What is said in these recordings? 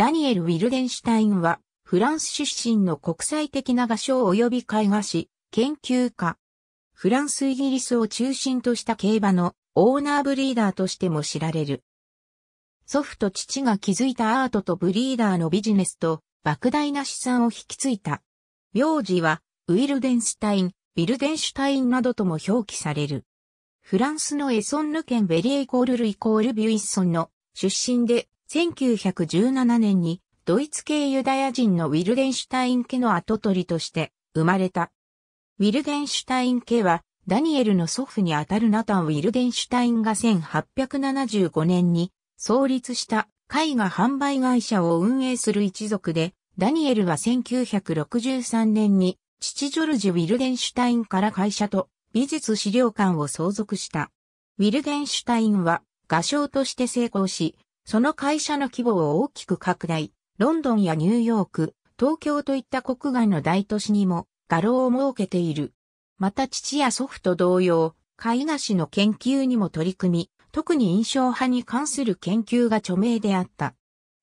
ダニエル・ウィルデンシュタインは、フランス出身の国際的な画商及び絵画師、研究家。フランス・イギリスを中心とした競馬のオーナーブリーダーとしても知られる。祖父と父が築いたアートとブリーダーのビジネスと、莫大な資産を引き継いだ。名字は、ウィルデンシュタイン、ウィルデンシュタインなどとも表記される。フランスのエソンヌ県ベリエイコールルイコールビュイッソンの出身で、1917年にドイツ系ユダヤ人のウィルデンシュタイン家の跡取りとして生まれた。ウィルデンシュタイン家はダニエルの祖父にあたるナタン・ウィルデンシュタインが1875年に創立した絵画販売会社を運営する一族で、ダニエルは1963年に父ジョルジュ・ウィルデンシュタインから会社と美術資料館を相続した。ウィルデンシュタインは画商として成功し、その会社の規模を大きく拡大、ロンドンやニューヨーク、東京といった国外の大都市にも画廊を設けている。また父や祖父と同様、絵画史の研究にも取り組み、特に印象派に関する研究が著名であった。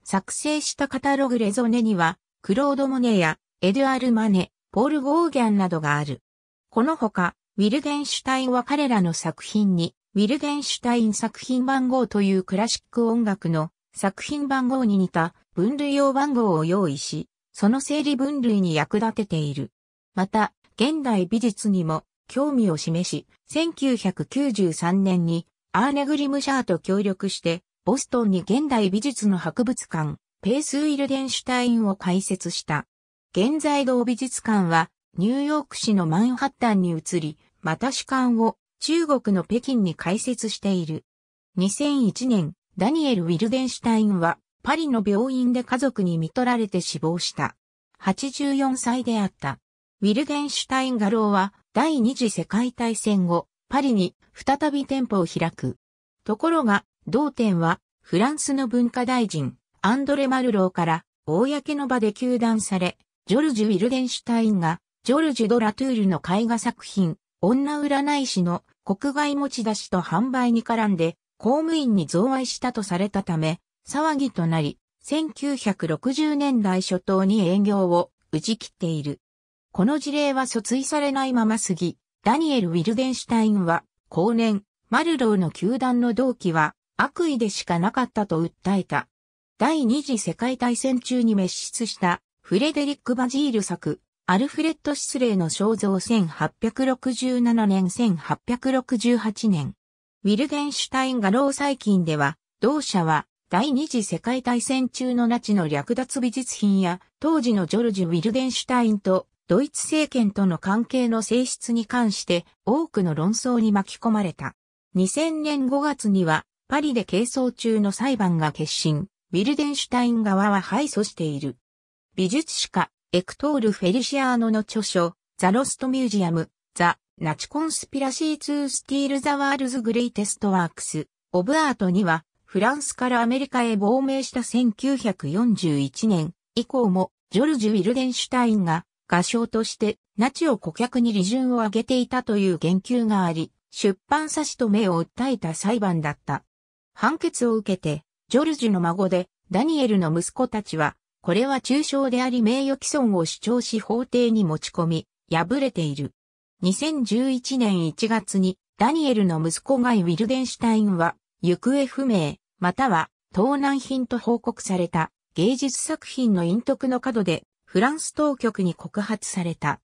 作成したカタログレゾネには、クロード・モネやエドゥアル・マネ、ポール・ゴーギャンなどがある。このほか、ウィルゲンシュタインは彼らの作品にウィルゲンシュタイン作品番号というクラシック音楽の作品番号に似た分類用番号を用意し、その整理分類に役立てている。また、現代美術にも興味を示し、1993年にアーネグリムシャーと協力して、ボストンに現代美術の博物館、ペースウィルデンシュタインを開設した。現在同美術館は、ニューヨーク市のマンハッタンに移り、また主館を中国の北京に開設している。2001年、ダニエル・ウィルデンシュタインは、パリの病院で家族に見取られて死亡した。84歳であった。ウィルデンシュタイン画廊は、第二次世界大戦後、パリに再び店舗を開く。ところが、同店は、フランスの文化大臣、アンドレ・マルローから、公の場で休断され、ジョルジュ・ウィルデンシュタインが、ジョルジュ・ド・ラトゥールの絵画作品、女占い師の国外持ち出しと販売に絡んで公務員に贈賄したとされたため、騒ぎとなり、1960年代初頭に営業を打ち切っている。この事例は訴追されないまま過ぎ、ダニエル・ウィルデンシュタインは、後年、マルローの球団の同期は、悪意でしかなかったと訴えた。第二次世界大戦中に滅失した、フレデリック・バジール作、アルフレッド・シスレーの肖像1867年1868年。ウィルゲンシュタイン画廊最近では、同社は第二次世界大戦中のナチの略奪美術品や当時のジョルジュ・ウィルゲンシュタインとドイツ政権との関係の性質に関して多くの論争に巻き込まれた。2000年5月にはパリで係争中の裁判が決心、ウィルデンシュタイン側は敗訴している。美術史家、エクトール・フェリシアーノの著書、ザ・ロスト・ミュージアム、ザ・ナチ・コンスピラシー・ツー・スティール・ザ・ワールズ・グレイテスト・ワークス、オブ・アートには、フランスからアメリカへ亡命した1941年以降も、ジョルジュ・ウィルデンシュタインが、画商としてナチを顧客に利潤を上げていたという言及があり、出版差し止めを訴えた裁判だった。判決を受けて、ジョルジュの孫で、ダニエルの息子たちは、これは中傷であり名誉毀損を主張し法廷に持ち込み、敗れている。2011年1月にダニエルの息子ガイ・ウィルデンシュタインは、行方不明、または盗難品と報告された芸術作品の隠匿の角でフランス当局に告発された。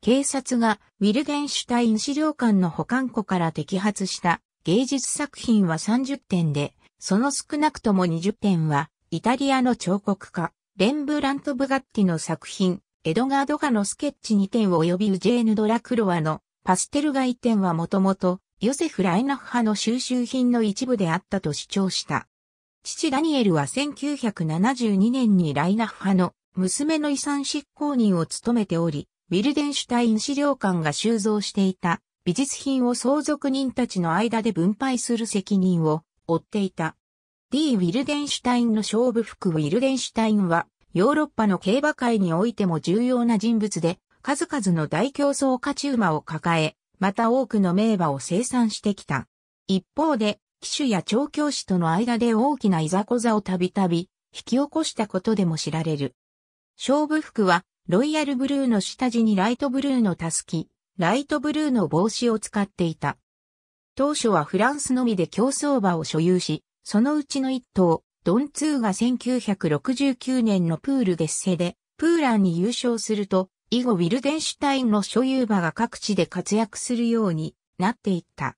警察がウィルデンシュタイン資料館の保管庫から摘発した芸術作品は30点で、その少なくとも20点はイタリアの彫刻家、レンブラント・ブガッティの作品、エドガード・ガのスケッチ2点及びウジェーヌ・ドラクロワのパステル外点はもともとヨセフ・ライナッハの収集品の一部であったと主張した。父ダニエルは1972年にライナッハの娘の遺産執行人を務めており、ウィルデンシュタイン資料館が収蔵していた美術品を相続人たちの間で分配する責任を負っていた。D. ウィルデンシュタインの勝負服ウィルデンシュタインは、ヨーロッパの競馬界においても重要な人物で、数々の大競争勝ち馬を抱え、また多くの名馬を生産してきた。一方で、騎手や調教師との間で大きないざこざをたびたび、引き起こしたことでも知られる。勝負服は、ロイヤルブルーの下地にライトブルーのたすき、ライトブルーの帽子を使っていた。当初はフランスのみで競走馬を所有し、そのうちの一頭、ドンツーが1969年のプール月世で、プーランに優勝すると、以後ウィルデンシュタインの所有馬が各地で活躍するようになっていった。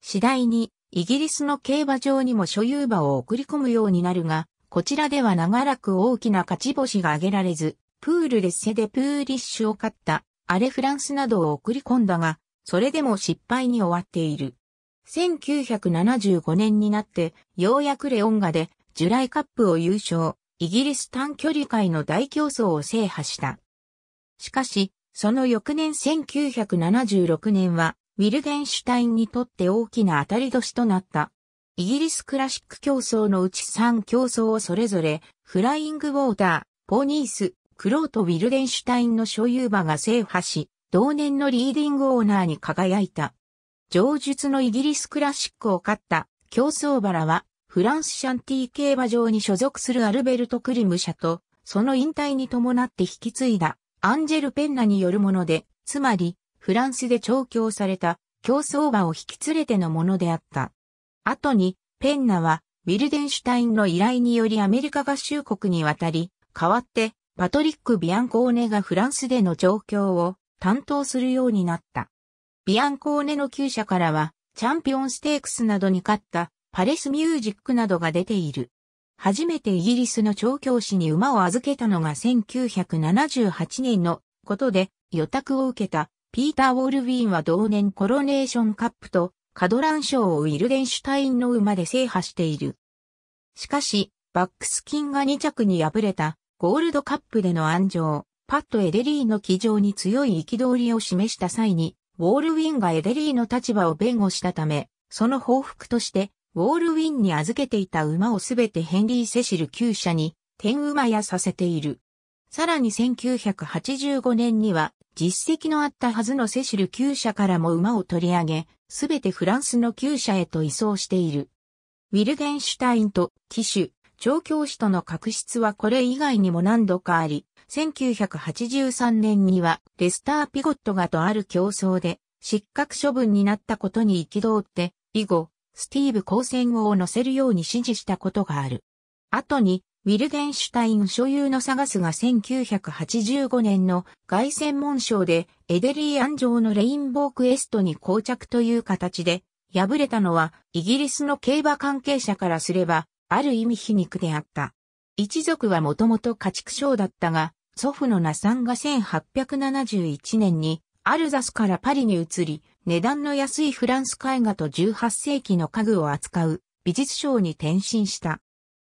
次第に、イギリスの競馬場にも所有馬を送り込むようになるが、こちらでは長らく大きな勝ち星が挙げられず、プールッセでプーリッシュを勝った、アレフランスなどを送り込んだが、それでも失敗に終わっている。1975年になって、ようやくレオンガで、ジュライカップを優勝、イギリス短距離界の大競争を制覇した。しかし、その翌年1976年は、ウィルゲンシュタインにとって大きな当たり年となった。イギリスクラシック競争のうち3競争をそれぞれ、フライングウォーター、ポニース、クロート・ウィルデンシュタインの所有馬が制覇し、同年のリーディングオーナーに輝いた。上述のイギリスクラシックを勝った競争バラは、フランスシャンティ競馬場に所属するアルベルト・クリム社と、その引退に伴って引き継いだアンジェル・ペンナによるもので、つまり、フランスで調教された競争馬を引き連れてのものであった。後に、ペンナは、ウィルデンシュタインの依頼によりアメリカ合衆国に渡り、代わって、パトリック・ビアンコーネがフランスでの調教を担当するようになった。ビアンコーネの旧社からは、チャンピオンステークスなどに勝ったパレスミュージックなどが出ている。初めてイギリスの調教師に馬を預けたのが1978年のことで予託を受けたピーター・ウォルビーンは同年コロネーションカップとカドラン賞をウィルデンシュタインの馬で制覇している。しかし、バックスキンが2着に敗れたゴールドカップでの安城、パッド・エデリーの騎乗に強い憤りを示した際にウォールウィンがエデリーの立場を弁護したため、その報復として、ウォールウィンに預けていた馬をすべてヘンリー・セシル厩舎に、天馬屋させている。さらに1985年には、実績のあったはずのセシル厩舎からも馬を取り上げ、すべてフランスの厩舎へと移送している。ウィルゲンシュタインと騎手、調教師との確執はこれ以外にも何度かあり、1983年にはレスター・ピゴットがとある競争で失格処分になったことに憤って、以後、スティーブ光線を乗せるように指示したことがある。後に、ウィルゲンシュタイン所有の探すが1985年の凱旋門賞でエデリーアン城のレインボークエストに膠着という形で敗れたのはイギリスの競馬関係者からすればある意味皮肉であった。一族はもともと家畜賞だったが祖父のナさんが1871年にアルザスからパリに移り、値段の安いフランス絵画と18世紀の家具を扱う美術商に転身した。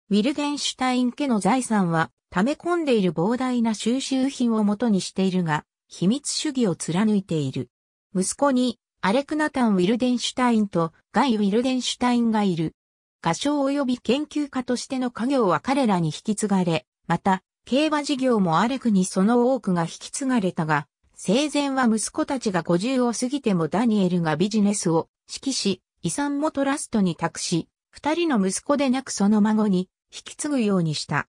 ウィルゲンシュタイン家の財産は、溜め込んでいる膨大な収集品を元にしているが、秘密主義を貫いている。息子に、アレクナタン・ウィルデンシュタインとガイ・ウィルデンシュタインがいる。画商及び研究家としての家業は彼らに引き継がれ、また、競馬事業もアレクにその多くが引き継がれたが、生前は息子たちが50を過ぎてもダニエルがビジネスを指揮し、遺産もトラストに託し、二人の息子でなくその孫に引き継ぐようにした。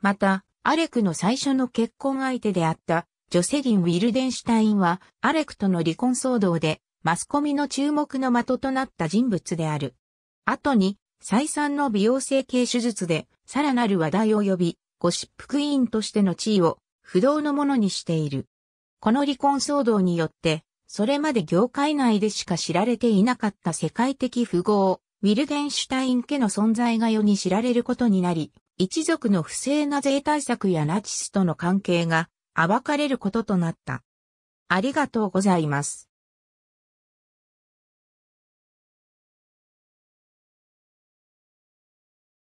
また、アレクの最初の結婚相手であったジョセリン・ウィルデンシュタインは、アレクとの離婚騒動で、マスコミの注目の的となった人物である。後に、再三の美容整形手術で、さらなる話題を呼び、ゴシップクイーンとしての地位を不動のものにしている。この離婚騒動によって、それまで業界内でしか知られていなかった世界的富豪、ウィルゲンシュタイン家の存在が世に知られることになり、一族の不正な税対策やナチスとの関係が暴かれることとなった。ありがとうございます。